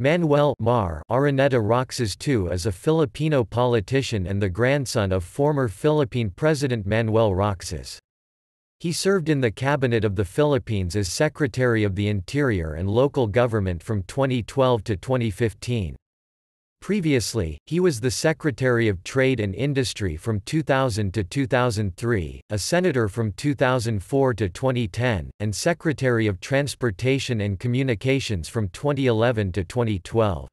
Manuel Mar Araneta Roxas II is a Filipino politician and the grandson of former Philippine President Manuel Roxas. He served in the Cabinet of the Philippines as Secretary of the Interior and Local Government from 2012 to 2015. Previously, he was the Secretary of Trade and Industry from 2000 to 2003, a Senator from 2004 to 2010, and Secretary of Transportation and Communications from 2011 to 2012.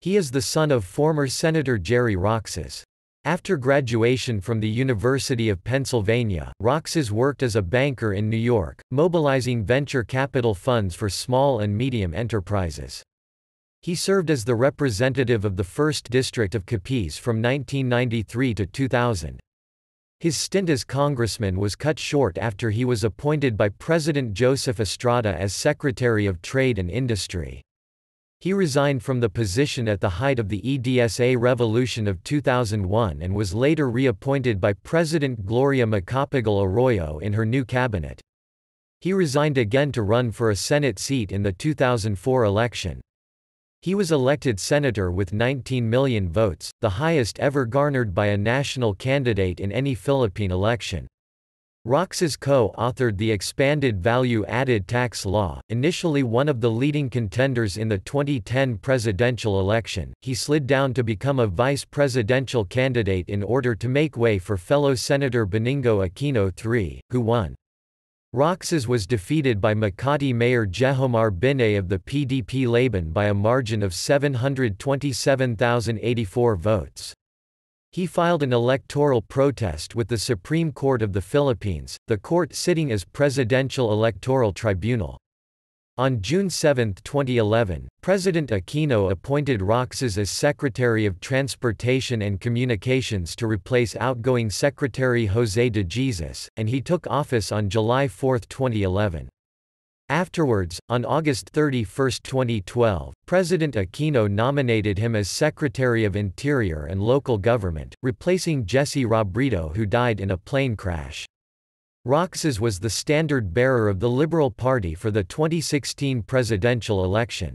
He is the son of former Senator Jerry Roxas. After graduation from the University of Pennsylvania, Roxas worked as a banker in New York, mobilizing venture capital funds for small and medium enterprises. He served as the representative of the 1st District of Capiz from 1993 to 2000. His stint as congressman was cut short after he was appointed by President Joseph Estrada as Secretary of Trade and Industry. He resigned from the position at the height of the EDSA revolution of 2001 and was later reappointed by President Gloria Macapagal Arroyo in her new cabinet. He resigned again to run for a Senate seat in the 2004 election. He was elected senator with 19 million votes, the highest ever garnered by a national candidate in any Philippine election. Roxas co-authored the expanded value-added tax law, initially one of the leading contenders in the 2010 presidential election. He slid down to become a vice presidential candidate in order to make way for fellow Senator Benigno Aquino III, who won. Roxas was defeated by Makati Mayor Jehomar Binay of the PDP Laban by a margin of 727,084 votes. He filed an electoral protest with the Supreme Court of the Philippines, the court sitting as Presidential Electoral Tribunal. On June 7, 2011, President Aquino appointed Roxas as Secretary of Transportation and Communications to replace outgoing Secretary José de Jesus, and he took office on July 4, 2011. Afterwards, on August 31, 2012, President Aquino nominated him as Secretary of Interior and Local Government, replacing Jesse Robredo who died in a plane crash. Roxas was the standard bearer of the Liberal Party for the 2016 presidential election.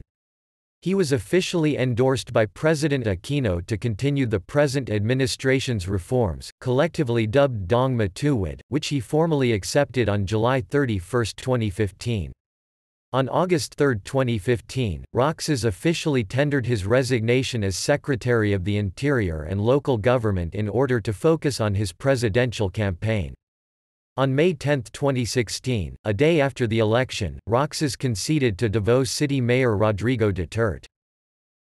He was officially endorsed by President Aquino to continue the present administration's reforms, collectively dubbed Dongma Tuwid, which he formally accepted on July 31, 2015. On August 3, 2015, Roxas officially tendered his resignation as Secretary of the Interior and Local Government in order to focus on his presidential campaign. On May 10, 2016, a day after the election, Roxas conceded to Davao City Mayor Rodrigo Duterte.